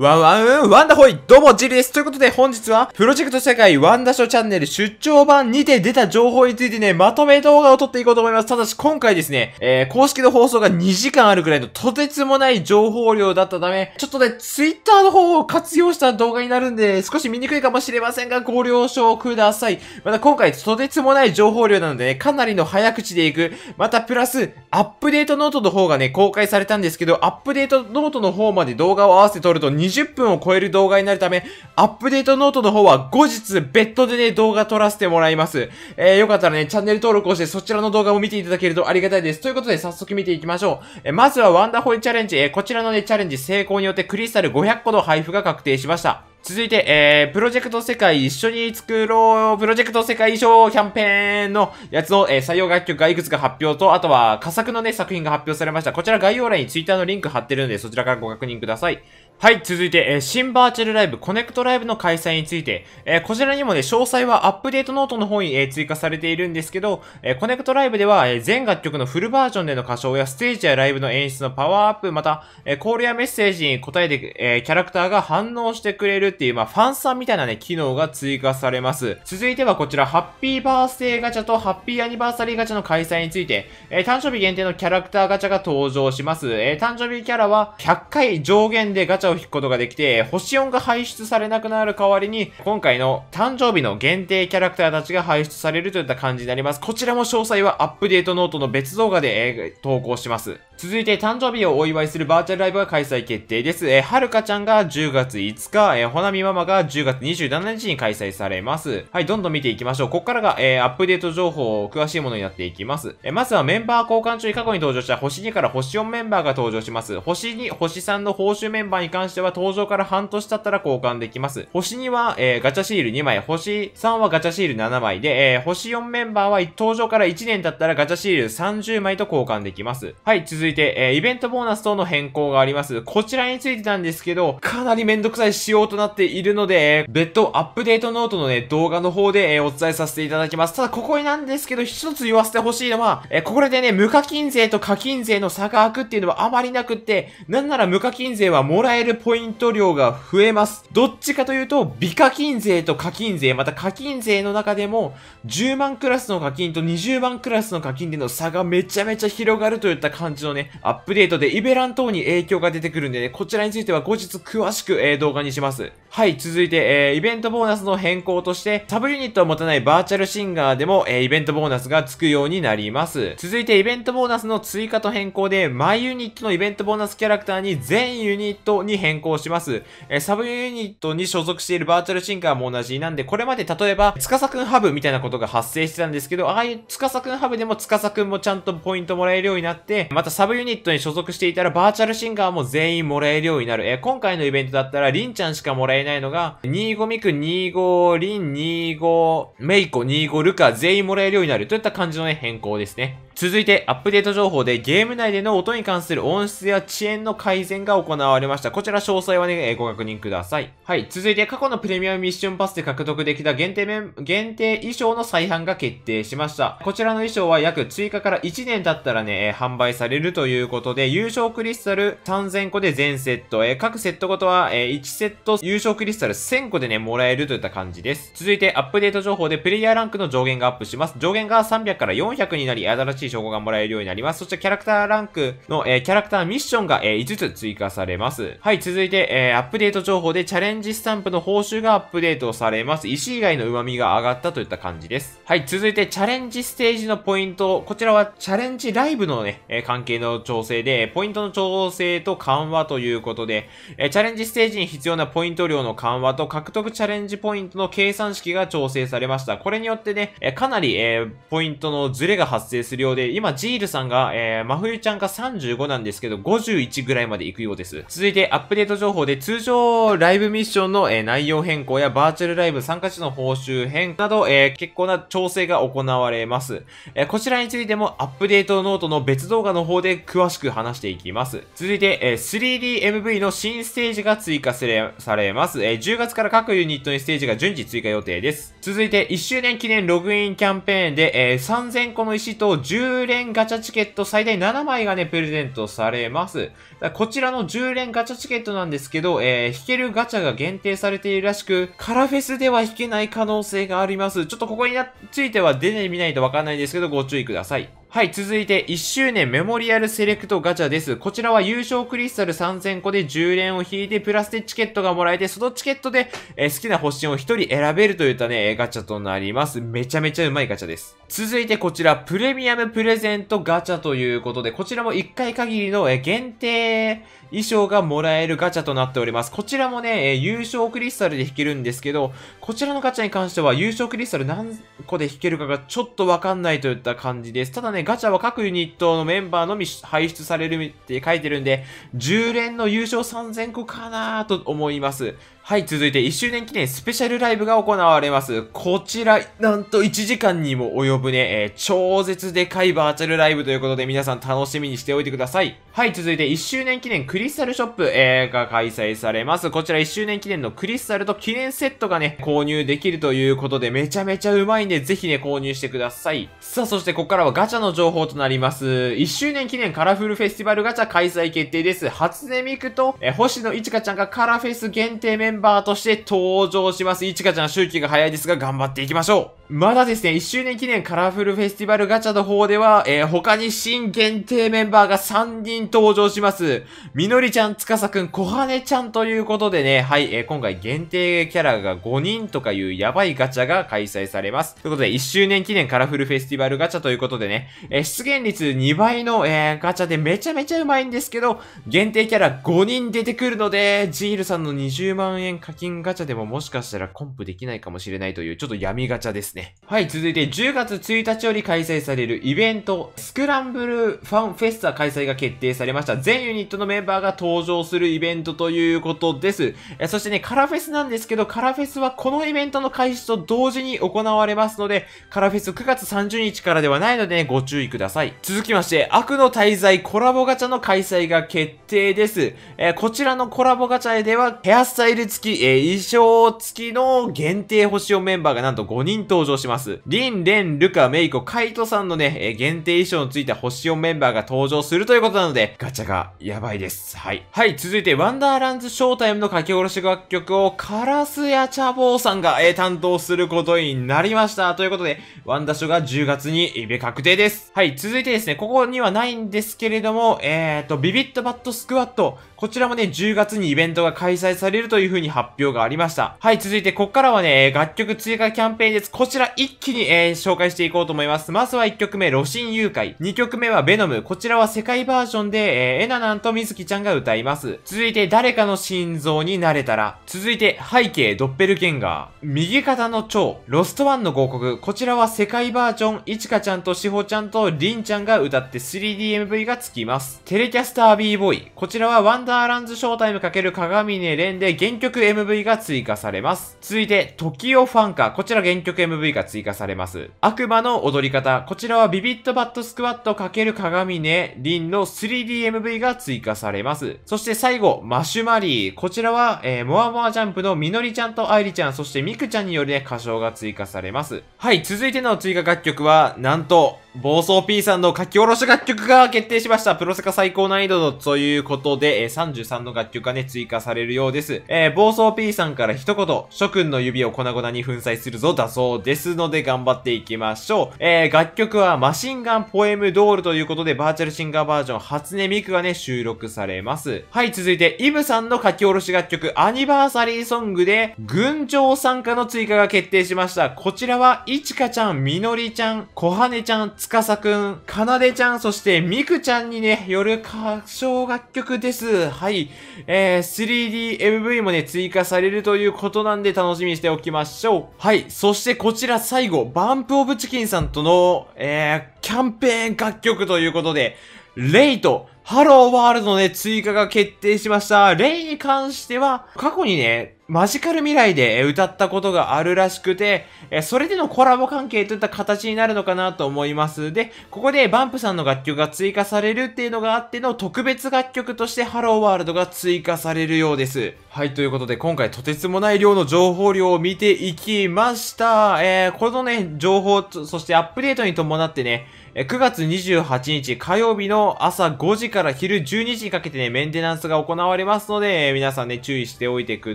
ワンワン、ん、ワンダホイどうも、ジリですということで本日は、プロジェクト世界ワンダショチャンネル出張版にて出た情報についてね、まとめ動画を撮っていこうと思います。ただし今回ですね、えー、公式の放送が2時間あるくらいのとてつもない情報量だったため、ちょっとね、ツイッターの方を活用した動画になるんで、少し見にくいかもしれませんが、ご了承ください。また今回、とてつもない情報量なのでね、かなりの早口でいく。またプラス、アップデートノートの方がね、公開されたんですけど、アップデートノートの方まで動画を合わせて撮ると2 20分を超える動画になるため、アップデートノートの方は後日別途でね、動画撮らせてもらいます。えー、よかったらね、チャンネル登録をしてそちらの動画も見ていただけるとありがたいです。ということで早速見ていきましょう。えー、まずはワンダホイチャレンジ、えー、こちらのね、チャレンジ成功によってクリスタル500個の配布が確定しました。続いて、えー、プロジェクト世界一緒に作ろう、プロジェクト世界衣装キャンペーンのやつの、えー、採用楽曲がいくつか発表と、あとは、佳作のね、作品が発表されました。こちら概要欄に Twitter のリンク貼ってるので、そちらからご確認ください。はい、続いて、えー、新バーチャルライブ、コネクトライブの開催について、えー、こちらにもね、詳細はアップデートノートの方に、えー、追加されているんですけど、えコネクトライブでは、え全楽曲のフルバージョンでの歌唱やステージやライブの演出のパワーアップ、また、えコールやメッセージに答えて、えキャラクターが反応してくれるっていう、まあ、ファンさんみたいなね、機能が追加されます。続いてはこちら、ハッピーバースデーガチャとハッピーアニバーサリーガチャの開催について、え誕生日限定のキャラクターガチャが登場します。え誕生日キャラは100回上限でガチャを引くことができて、星4が排出されなくなる代わりに、今回の誕生日の限定キャラクターたちが排出されるといった感じになります。こちらも詳細はアップデートノートの別動画で、えー、投稿します。続いて誕生日をお祝いするバーチャルライブが開催決定です。えー、はるかちゃんが10月5日、えー、ほなみママが10月27日に開催されます。はい、どんどん見ていきましょう。ここからが、えー、アップデート情報を詳しいものになっていきます。えまずはメンバー交換中に過去に登場した星2から星4メンバーが登場します。星2、星3の報酬メンバーに関関しては登場から半年経ったら交換できます。星2は、えー、ガチャシール2枚、星3はガチャシール7枚で、えー、星4メンバーは登場から1年経ったらガチャシール30枚と交換できます。はい、続いて、えー、イベントボーナス等の変更があります。こちらについてなんですけど、かなりめんどくさい仕様となっているので、えー、別途アップデートノートのね、動画の方で、えー、お伝えさせていただきます。ただ、ここになんですけど、一つ言わせてほしいのは、えー、これでね、無課金税と課金税の差が開くっていうのはあまりなくって、なんなら無課金税はもらえるるポイント量が増えます。どっちかというと、美課金税と課金税、また課金税の中でも、10万クラスの課金と20万クラスの課金での差がめちゃめちゃ広がるといった感じのね、アップデートでイベラン等に影響が出てくるんでね、こちらについては後日詳しく、えー、動画にします。はい、続いて、えー、イベントボーナスの変更として、サブユニットを持たないバーチャルシンガーでも、えー、イベントボーナスが付くようになります。続いて、イベントボーナスの追加と変更で、マイユニットのイベントボーナスキャラクターに全ユニットに変更します。えサブユニットに所属しているバーチャルシンカーも同じなんで、これまで例えば、つかさくんハブみたいなことが発生してたんですけど、ああいうつかさくんハブでもつかさくんもちゃんとポイントもらえるようになって、またサブユニットに所属していたらバーチャルシンガーも全員もらえるようになる。え今回のイベントだったら、りんちゃんしかもらえないのが、25ミク、25、りん、25、メイコ、25、ルカ、全員もらえるようになるといった感じのね、変更ですね。続いてアップデート情報でゲーム内での音に関する音質や遅延の改善が行われました。こちら詳細はね、えご確認ください。はい、続いて過去のプレミアムミッションパスで獲得できた限定メ限定衣装の再販が決定しました。こちらの衣装は約追加から1年経ったらね、え販売されるということで、優勝クリスタル3000個で全セット、え各セットごとは、え1セット優勝クリスタル1000個でね、もらえるといった感じです。続いてアップデート情報でプレイヤーランクの上限がアップします。上限が300から400になり、新しい称号がもらえるようになります。そしてキャラクターランクの、えー、キャラクターミッションが、えー、5つ追加されます。はい、続いて、えー、アップデート情報でチャレンジスタンプの報酬がアップデートされます。石以外の旨味が上がったといった感じです。はい、続いてチャレンジステージのポイント。こちらはチャレンジライブのね、えー、関係の調整で、ポイントの調整と緩和ということで、えー、チャレンジステージに必要なポイント量の緩和と獲得チャレンジポイントの計算式が調整されました。これによってね、えー、かなり、えー、ポイントのズレが発生するようで、今、ジールさんが、えー、真冬ちゃんが35なんですけど、51ぐらいまで行くようです。続いて、アップデート情報で、通常、ライブミッションの、えー、内容変更や、バーチャルライブ参加者の報酬変など、えー、結構な調整が行われます。えー、こちらについても、アップデートノートの別動画の方で詳しく話していきます。続いて、えー、3DMV の新ステージが追加され、されます。えー、10月から各ユニットにステージが順次追加予定です。続いて、1周年記念ログインキャンペーンで、えー、3000個の石と10 10連ガチャチケット最大7枚がね、プレゼントされます。こちらの10連ガチャチケットなんですけど、えー、引けるガチャが限定されているらしく、カラフェスでは引けない可能性があります。ちょっとここについては出てみないとわかんないですけど、ご注意ください。はい、続いて1周年メモリアルセレクトガチャです。こちらは優勝クリスタル3000個で10連を引いて、プラスでチケットがもらえて、そのチケットで、えー、好きな星を1人選べるといったね、ガチャとなります。めちゃめちゃうまいガチャです。続いてこちら、プレミアムプレゼントガチャということで、こちらも1回限りの、えー、限定衣装がもらえるガチャとなっております。こちらもね、えー、優勝クリスタルで引けるんですけど、こちらのガチャに関しては優勝クリスタル何個で引けるかがちょっとわかんないといった感じです。ただね、ね、ガチャは各ユニットのメンバーのみ排出されるって書いてるんで、10連の優勝3000個かなと思います。はい、続いて1周年記念スペシャルライブが行われます。こちら、なんと1時間にも及ぶね、えー、超絶でかいバーチャルライブということで皆さん楽しみにしておいてください。はい、続いて1周年記念クリスタルショップ、えー、が開催されます。こちら1周年記念のクリスタルと記念セットがね、購入できるということでめちゃめちゃうまいんでぜひね、購入してください。さあ、そしてここからはガチャの情報となります。1周年記念カラフルフェスティバルガチャ開催決定です。初音ミクと、えー、星野いちかちゃんがカラフェス限定メンバーンバーとして登場します。いちかちゃん、周期が早いですが、頑張っていきましょう。まだですね、1周年記念カラフルフェスティバルガチャの方では、えー、他に新限定メンバーが3人登場します。みのりちゃん、つかさくん、こはねちゃんということでね、はい、えー、今回限定キャラが5人とかいうやばいガチャが開催されます。ということで、1周年記念カラフルフェスティバルガチャということでね、えー、出現率2倍の、えー、ガチャでめちゃめちゃうまいんですけど、限定キャラ5人出てくるので、ジールさんの20万円円課金ガチャでももしかしたらコンプできないかもしれないというちょっと闇ガチャですね。はい、続いて10月1日より開催されるイベント、スクランブルファンフェスタ開催が決定されました。全ユニットのメンバーが登場するイベントということです。えそしてね、カラフェスなんですけど、カラフェスはこのイベントの開始と同時に行われますので、カラフェス9月30日からではないので、ね、ご注意ください。続きまして、悪の滞在コラボガチャの開催が決定です。えこちらのコラボガチャでは、ヘアスタイル付き、えー、衣装付きの限定星4メンバーがなんと5人登場します。リン、レン、ルカ、メイコ、カイトさんのね、えー、限定衣装のついた星4メンバーが登場するということなので、ガチャがやばいです。はい。はい、続いて、ワンダーランズショータイムの書き下ろし楽曲をカラスやチャボーさんが、えー、担当することになりました。ということで、ワンダショが10月にイベ確定です。はい、続いてですね、ここにはないんですけれども、えーと、ビビットバットスクワット、こちらもね、10月にイベントが開催されるというふうに風に発表がありました。はい、続いて、こっからはね、楽曲追加キャンペーンです。こちら一気に、えー、紹介していこうと思います。まずは1曲目、露心誘拐。2曲目は、ベノム。こちらは世界バージョンで、えー、エナナンとミズキちゃんが歌います。続いて、誰かの心臓になれたら。続いて、背景、ドッペルゲンガー。右肩の蝶、ロストワンの合格。こちらは世界バージョン、いちかちゃんとしほちゃんとりんちゃんが歌って 3DMV がつきます。テレキャスター b ボーイ。こちらはワンダーランズショータイム×鏡レンで原曲曲 MV が追加されます。続いて、トキオファンカ。こちら原曲 MV が追加されます。悪魔の踊り方。こちらはビビットバットスクワット×鏡ね、リンの 3DMV が追加されます。そして最後、マシュマリー。こちらは、えー、モアモアジャンプのみのりちゃんと愛理ちゃん、そしてみくちゃんによるね、歌唱が追加されます。はい、続いての追加楽曲は、なんと、暴走 P さんの書き下ろし楽曲が決定しました。プロセカ最高難易度ということで、え33の楽曲がね、追加されるようです。えー、暴走 P さんから一言、諸君の指を粉々に粉砕するぞだそうですので頑張っていきましょう。えー、楽曲はマシンガンポエムドールということで、バーチャルシンガーバージョン初音ミクがね、収録されます。はい、続いて、イブさんの書き下ろし楽曲、アニバーサリーソングで、群青参加の追加が決定しました。こちらは、いちかちゃん、みのりちゃん、こはねちゃん、つかさくん、かなでちゃん、そしてみくちゃんにね、よる歌唱楽曲です。はい。えー、3DMV もね、追加されるということなんで楽しみにしておきましょう。はい。そしてこちら最後、バンプオブチキンさんとの、えー、キャンペーン楽曲ということで、レイと、ハローワールドのね、追加が決定しました。レイに関しては、過去にね、マジカル未来で歌ったことがあるらしくて、それでのコラボ関係といった形になるのかなと思います。で、ここでバンプさんの楽曲が追加されるっていうのがあっての特別楽曲としてハローワールドが追加されるようです。はい、ということで今回とてつもない量の情報量を見ていきました。えー、このね、情報、そしてアップデートに伴ってね、9月28日火曜日の朝5時からから昼12時にかけてね、メンテナンスが行われますので、皆さんね、注意しておいてく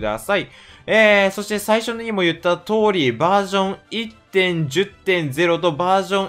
ださい。えー、そして最初にも言った通り、バージョン1.10.0とバージョン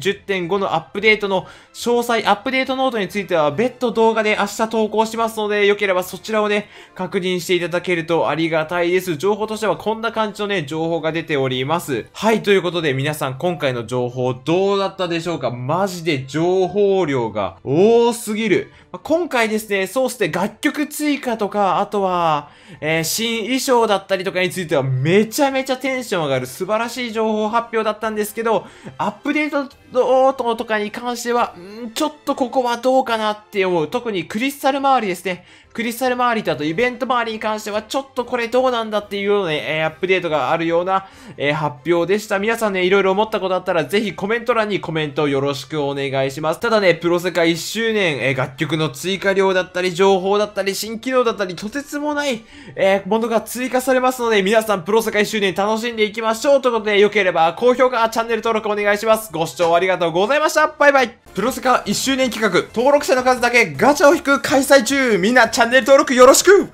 1.10.5のアップデートの詳細、アップデートノートについては別途動画で明日投稿しますので、よければそちらをね、確認していただけるとありがたいです。情報としてはこんな感じのね、情報が出ております。はい、ということで皆さん今回の情報どうだったでしょうかマジで情報量が多すぎる。今回ですね、そうして楽曲追加とか、あとは、えー、新衣装だったりとかについてはめちゃめちゃテンション上がる素晴らしい情報発表だったんですけど、アップデートとかに関しては、ちょっとここはどうかなって思う。特にクリスタル周りですね。クリスタル周りだとイベント周りに関しては、ちょっとこれどうなんだっていうような、ね、えアップデートがあるような、え発表でした。皆さんね、いろいろ思ったことあったら、ぜひコメント欄にコメントよろしくお願いします。ただね、プロセカ1周年、え楽曲の追加量だったり、情報だったり、新機能だったり、とてつもない、えものが追加化されますので、皆さんプロ世界周年楽しんでいきましょうということで、良ければ高評価、チャンネル登録お願いします。ご視聴ありがとうございました。バイバイ。プロセカ1周年企画、登録者の数だけガチャを引く開催中みんなチャンネル登録よろしく